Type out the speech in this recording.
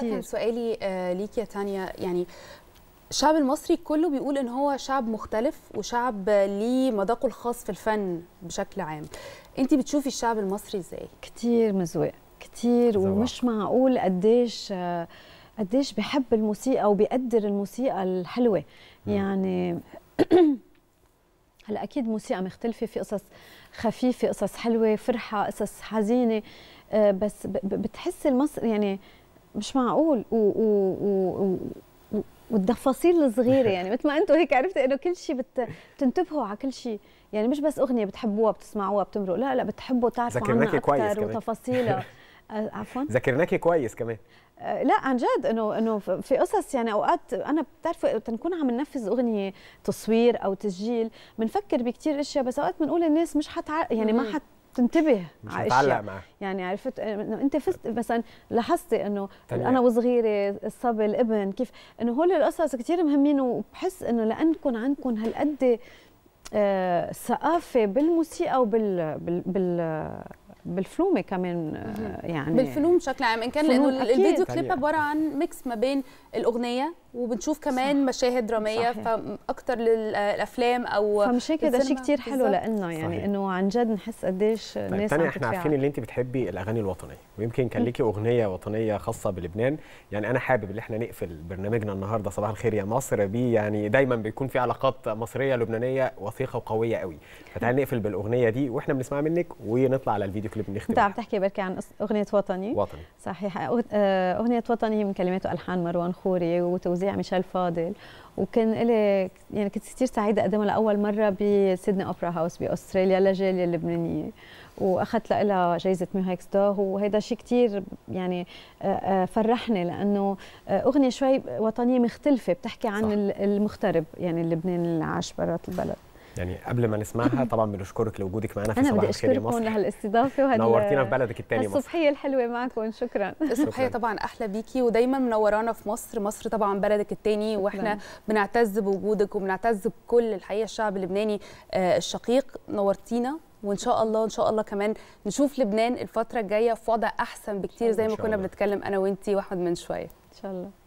كان سؤالي آه، ليك يا تانيا يعني الشعب المصري كله بيقول ان هو شعب مختلف وشعب ليه مذاقه الخاص في الفن بشكل عام انت بتشوفي الشعب المصري ازاي كتير مزوق كتير ومش معقول قديش آه، قديش بحب الموسيقى وبيقدر الموسيقى الحلوه يعني هلا اكيد موسيقى مختلفه في قصص خفيفه قصص حلوه فرحه قصص حزينه آه، بس بتحس المصري يعني مش معقول و, و, و, و والتفاصيل الصغيره يعني مثل ما انتم هيك عرفتي انه كل شيء بت... بتنتبهوا على كل شيء يعني مش بس اغنيه بتحبوها بتسمعوها بتمرق لا لا بتحبوا تعرفوا عنها اكثر كويس وتفاصيلها عفوا ذاكرناكي كويس كمان لا عن جد انه انه في قصص يعني اوقات انا بتعرفوا تنكون عم ننفذ اغنيه تصوير او تسجيل بنفكر بكثير اشياء بس اوقات بنقول الناس مش حتع يعني ما حت تنتبه مش هتعلق يعني عرفت انه انت فزت مثلا لاحظتي انه انا وصغيره الصبي الابن كيف انه هول القصص كثير مهمين وبحس انه لانكم عندكم هالقد آه ثقافه بالموسيقى وبال بال, بال بالفلومه كمان آه، يعني بالفلوم بشكل عام ان كان لانه الفيديو كليب عباره عن ميكس ما بين الاغنيه وبنشوف كمان صح. مشاهد دراميه فاكثر للافلام او فمش هيك ده شيء كثير حلو لنا يعني انه عن جد نحس قديش طيب الناس تاني احنا عارفين اللي انت بتحبي الاغاني الوطنيه ويمكن كان ليكي اغنيه وطنيه خاصه بلبنان يعني انا حابب ان احنا نقفل برنامجنا النهارده صباح الخير يا مصر بي يعني دايما بيكون في علاقات مصريه لبنانيه وثيقه وقويه قوي فتعالي نقفل بالاغنيه دي واحنا بنسمعها منك ونطلع على الفيديو كليب نختم انت عم تحكي بركي عن اغنيه وطني وطني صحيح آه، اغنيه وطني من كلمات والحان مروان خوري وتوزيع المذيع ميشيل فاضل وكان لي يعني كنت كثير سعيده اقدمها لاول مره بسيدني اوبرا هاوس باستراليا للجاليه اللبنانيه واخذت لها جائزه ميوهكس دوغ وهذا شيء كثير يعني آه، آه، فرحني لانه آه، اغنيه شوي وطنيه مختلفه بتحكي عن صح. المغترب يعني اللبناني اللي عاش برات البلد يعني قبل ما نسمعها طبعا بنشكرك لوجودك معانا في صباح الخير يا مصر انا بدي لهالاستضافه وهال نورتينا في بلدك الثاني مصر الصبحيه الحلوه معكم شكرا الصبحيه طبعا احلى بيكي ودايما منورانا في مصر مصر طبعا بلدك الثاني واحنا بنعتز بوجودك وبنعتز بكل الحقيقه الشعب اللبناني آه، الشقيق نورتينا وان شاء الله ان شاء الله كمان نشوف لبنان الفتره الجايه في وضع احسن بكتير زي ما كنا بنتكلم انا وانتي واحمد من شويه ان شاء الله